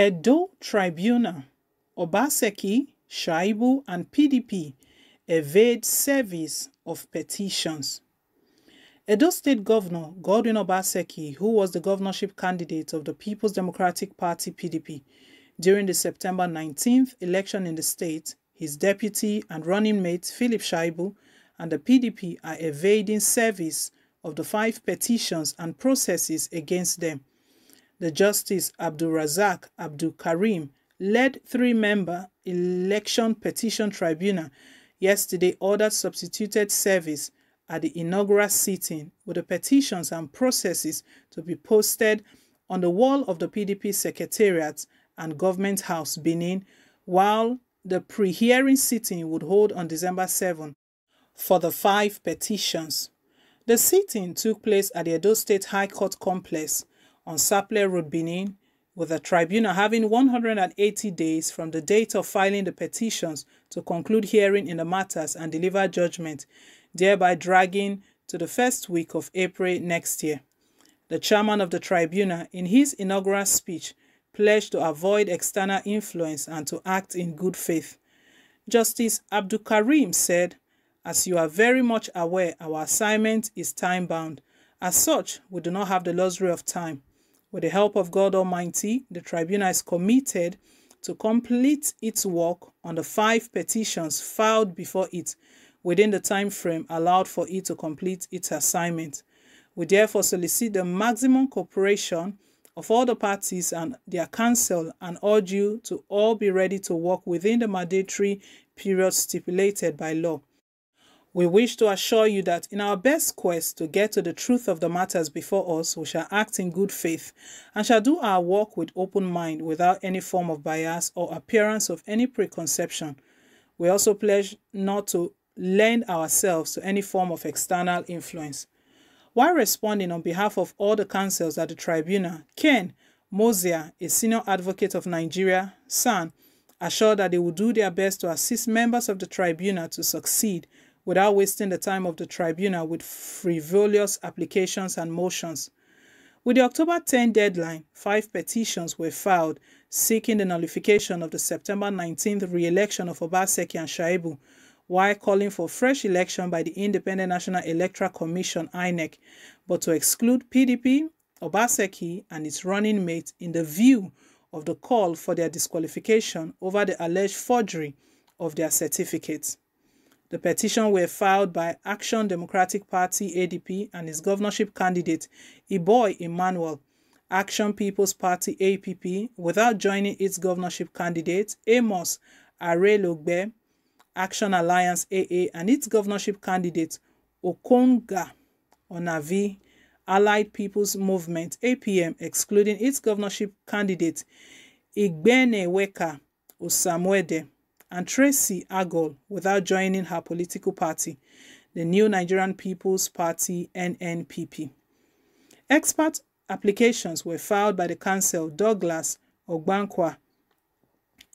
Edo Tribunal: Obaseki, Shaibu and PDP evade service of petitions Edo State Governor Godwin Obaseki, who was the governorship candidate of the People's Democratic Party PDP during the September 19th election in the state, his deputy and running mate Philip Shaibu and the PDP are evading service of the five petitions and processes against them the Justice Abdul Razak Abdul Karim led three-member election petition tribunal yesterday ordered substituted service at the inaugural sitting with the petitions and processes to be posted on the wall of the PDP Secretariat and Government House, Benin, while the pre-hearing sitting would hold on December 7 for the five petitions. The sitting took place at the Edo State High Court complex on Saple Road, Benin, with the tribunal having 180 days from the date of filing the petitions to conclude hearing in the matters and deliver judgment, thereby dragging to the first week of April next year. The chairman of the tribunal, in his inaugural speech, pledged to avoid external influence and to act in good faith. Justice Abdul Karim said, As you are very much aware, our assignment is time bound. As such, we do not have the luxury of time. With the help of God Almighty, the tribunal is committed to complete its work on the five petitions filed before it within the time frame allowed for it to complete its assignment. We therefore solicit the maximum cooperation of all the parties and their counsel and urge you to all be ready to work within the mandatory period stipulated by law. We wish to assure you that in our best quest to get to the truth of the matters before us, we shall act in good faith and shall do our work with open mind without any form of bias or appearance of any preconception. We also pledge not to lend ourselves to any form of external influence. While responding on behalf of all the counsels at the tribunal, Ken Mozia, a senior advocate of Nigeria, SAN, assured that they will do their best to assist members of the tribunal to succeed without wasting the time of the tribunal with frivolous applications and motions. With the October 10 deadline, five petitions were filed seeking the nullification of the September 19th re-election of Obaseki and Shaibu, while calling for fresh election by the Independent National Electoral Commission INEC, but to exclude PDP, Obaseki, and its running mate in the view of the call for their disqualification over the alleged forgery of their certificates. The petition were filed by Action Democratic Party ADP and its governorship candidate Iboy Emmanuel, Action People's Party APP without joining its governorship candidate Amos Arelogbe, Action Alliance AA and its governorship candidate Okonga Onavi, Allied People's Movement APM excluding its governorship candidate Igbene Weka Osamwede and Tracy Agol without joining her political party, the New Nigerian People's Party NNPP. Expert applications were filed by the council Douglas Ogbankwa,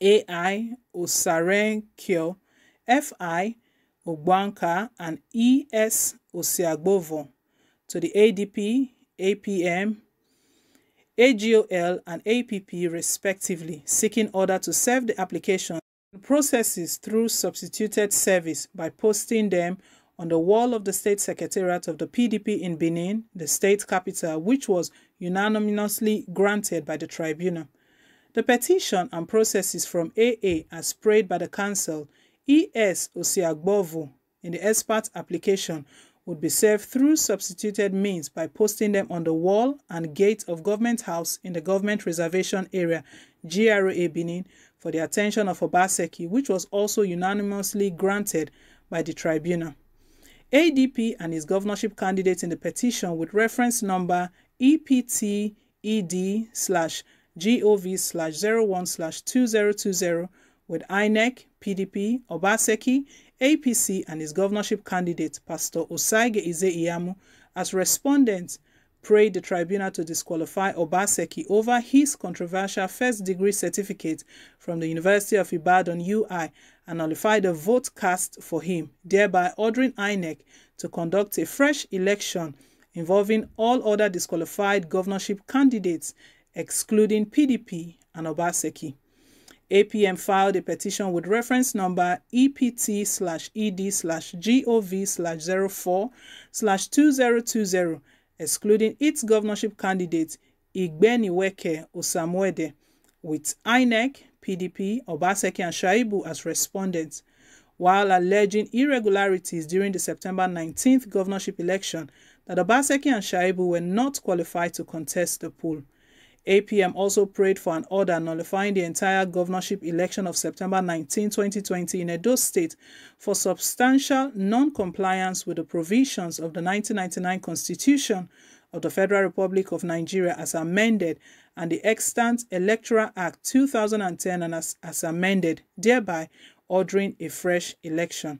AI Osarenkyo, FI Ogbanka, and ES Osiagbovo to the ADP, APM, AGOL, and APP respectively, seeking order to serve the application processes through substituted service by posting them on the wall of the state secretariat of the PDP in Benin, the state capital, which was unanimously granted by the tribunal. The petition and processes from AA are sprayed by the council. ES Osiagbovu in the expert application would be served through substituted means by posting them on the wall and gate of Government House in the Government Reservation Area, GRA Benin, for the attention of Obaseki, which was also unanimously granted by the tribunal. ADP and his governorship candidate in the petition with reference number EPTED slash GOV slash 01 slash 2020 with INEC, PDP, Obaseki, APC and his governorship candidate Pastor Ize Iyamu as respondents prayed the tribunal to disqualify Obaseki over his controversial first-degree certificate from the University of Ibadan UI and nullify the vote cast for him, thereby ordering INEC to conduct a fresh election involving all other disqualified governorship candidates, excluding PDP and Obaseki. APM filed a petition with reference number EPT slash ED slash GOV slash 04 slash 2020 excluding its governorship candidate Igbeniweke Osamuede, with INEC, PDP, Obaseki and Shaibu as respondents, while alleging irregularities during the September 19th governorship election that Obaseki and Shaibu were not qualified to contest the poll. APM also prayed for an order nullifying the entire governorship election of September 19, 2020 in Edo State for substantial non-compliance with the provisions of the 1999 Constitution of the Federal Republic of Nigeria as amended and the extant Electoral Act 2010 and as, as amended, thereby ordering a fresh election.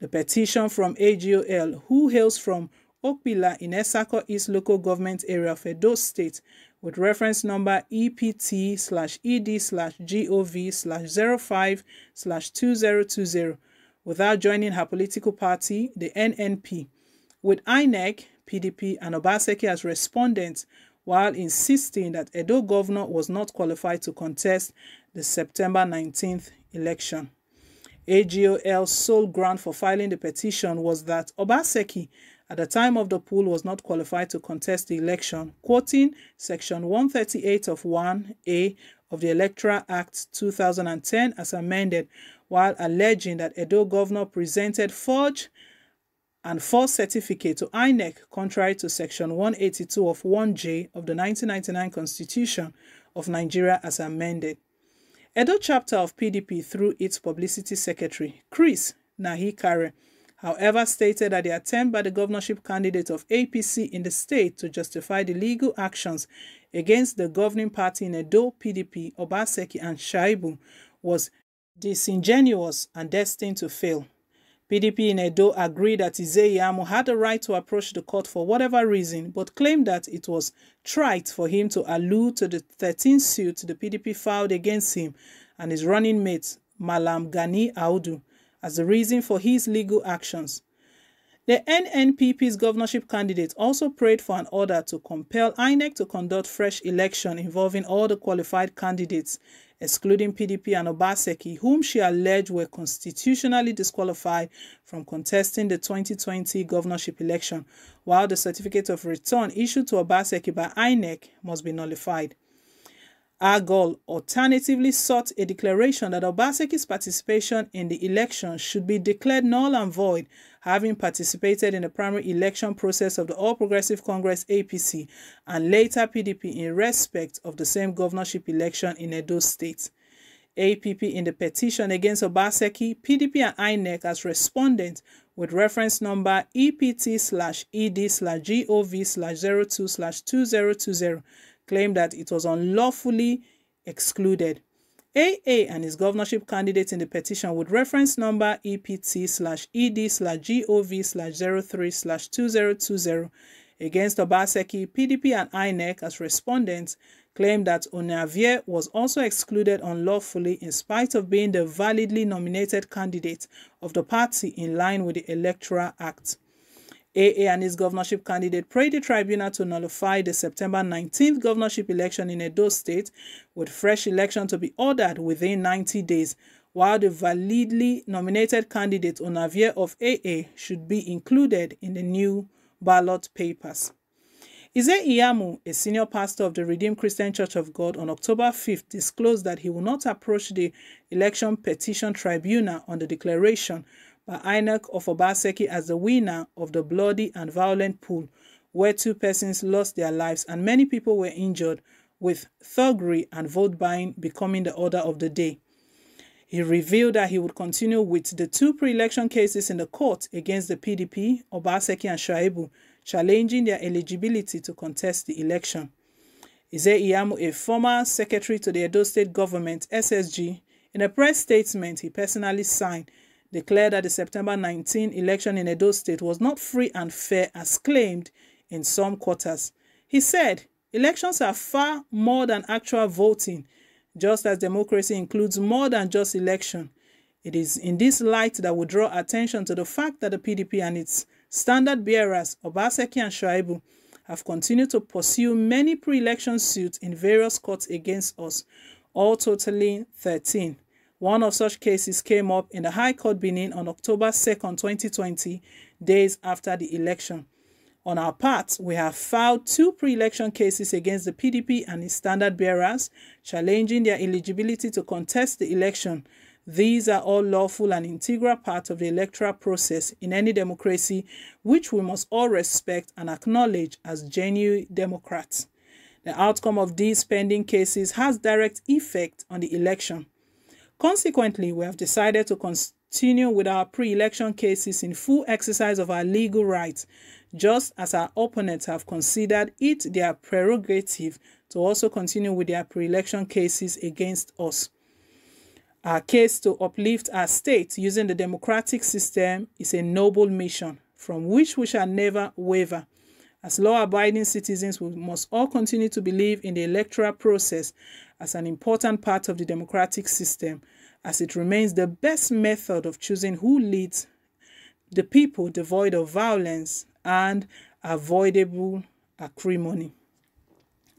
The petition from AGOL, who hails from Okpila in Esako East local government area of Edo State, with reference number EPT slash ED slash GOV slash 05 slash 2020 without joining her political party, the NNP, with INEC, PDP, and Obaseki as respondents while insisting that Edo governor was not qualified to contest the September 19th election. AGOL's sole ground for filing the petition was that Obaseki at the time of the poll was not qualified to contest the election, quoting Section 138 of 1A of the Electoral Act 2010 as amended, while alleging that Edo governor presented forged and false certificate to INEC contrary to Section 182 of 1J of the 1999 Constitution of Nigeria as amended. Edo chapter of PDP through its publicity secretary, Chris Nahikare, however stated that the attempt by the governorship candidate of APC in the state to justify the legal actions against the governing party in Edo, PDP, Obaseki and Shaibu was disingenuous and destined to fail. PDP in Edo agreed that Izeyamu had the right to approach the court for whatever reason, but claimed that it was trite for him to allude to the 13 suit the PDP filed against him and his running mate, Malam Gani Audu, as the reason for his legal actions. The NNPP's governorship candidate also prayed for an order to compel INEC to conduct fresh election involving all the qualified candidates, excluding PDP and Obaseki, whom she alleged were constitutionally disqualified from contesting the 2020 governorship election, while the certificate of return issued to Obaseki by INEC must be nullified. Agol alternatively sought a declaration that Obaseki's participation in the election should be declared null and void, having participated in the primary election process of the All Progressive Congress APC and later PDP in respect of the same governorship election in Edo State. APP in the petition against Obaseki, PDP and INEC as respondents with reference number EPT slash ED slash GOV slash 02 slash 2020 claimed that it was unlawfully excluded. AA and his governorship candidates in the petition with reference number EPT slash ED slash GOV slash 03 slash 2020 against Obaseki, PDP and INEC as respondents claimed that Onavie was also excluded unlawfully in spite of being the validly nominated candidate of the party in line with the Electoral Act. AA and his governorship candidate prayed the tribunal to nullify the September 19th governorship election in Edo State, with fresh election to be ordered within 90 days, while the validly nominated candidate Onavie of AA should be included in the new ballot papers. Ize Iyamu, a senior pastor of the Redeemed Christian Church of God, on October 5th disclosed that he will not approach the election petition tribunal on the declaration by Inak of Obaseki as the winner of the bloody and violent pool, where two persons lost their lives and many people were injured, with thuggery and vote buying becoming the order of the day. He revealed that he would continue with the two pre-election cases in the court against the PDP, Obaseki and Shaibu, challenging their eligibility to contest the election. Ize Iyamu, a former secretary to the Edo State government, SSG, in a press statement he personally signed, declared that the September 19 election in Edo State was not free and fair as claimed in some quarters. He said, elections are far more than actual voting, just as democracy includes more than just election. It is in this light that we draw attention to the fact that the PDP and its standard bearers, Obaseki and Shaibu, have continued to pursue many pre-election suits in various courts against us, all totaling 13. One of such cases came up in the High Court Benin on October 2, 2020, days after the election. On our part, we have filed two pre-election cases against the PDP and its standard bearers, challenging their eligibility to contest the election. These are all lawful and integral part of the electoral process in any democracy, which we must all respect and acknowledge as genuine democrats. The outcome of these pending cases has direct effect on the election. Consequently, we have decided to continue with our pre-election cases in full exercise of our legal rights, just as our opponents have considered it their prerogative to also continue with their pre-election cases against us. Our case to uplift our state using the democratic system is a noble mission from which we shall never waver. As law abiding citizens, we must all continue to believe in the electoral process as an important part of the democratic system, as it remains the best method of choosing who leads the people devoid of violence and avoidable acrimony.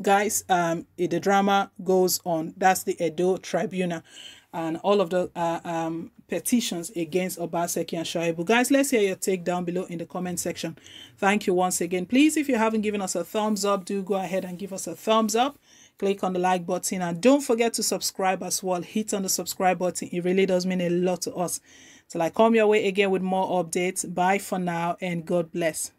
Guys, um, the drama goes on. That's the Edo Tribunal and all of the uh, um, petitions against Obaseki and Shoaibu. Guys, let's hear your take down below in the comment section. Thank you once again. Please, if you haven't given us a thumbs up, do go ahead and give us a thumbs up. Click on the like button and don't forget to subscribe as well. Hit on the subscribe button. It really does mean a lot to us. Till I come your way again with more updates. Bye for now and God bless.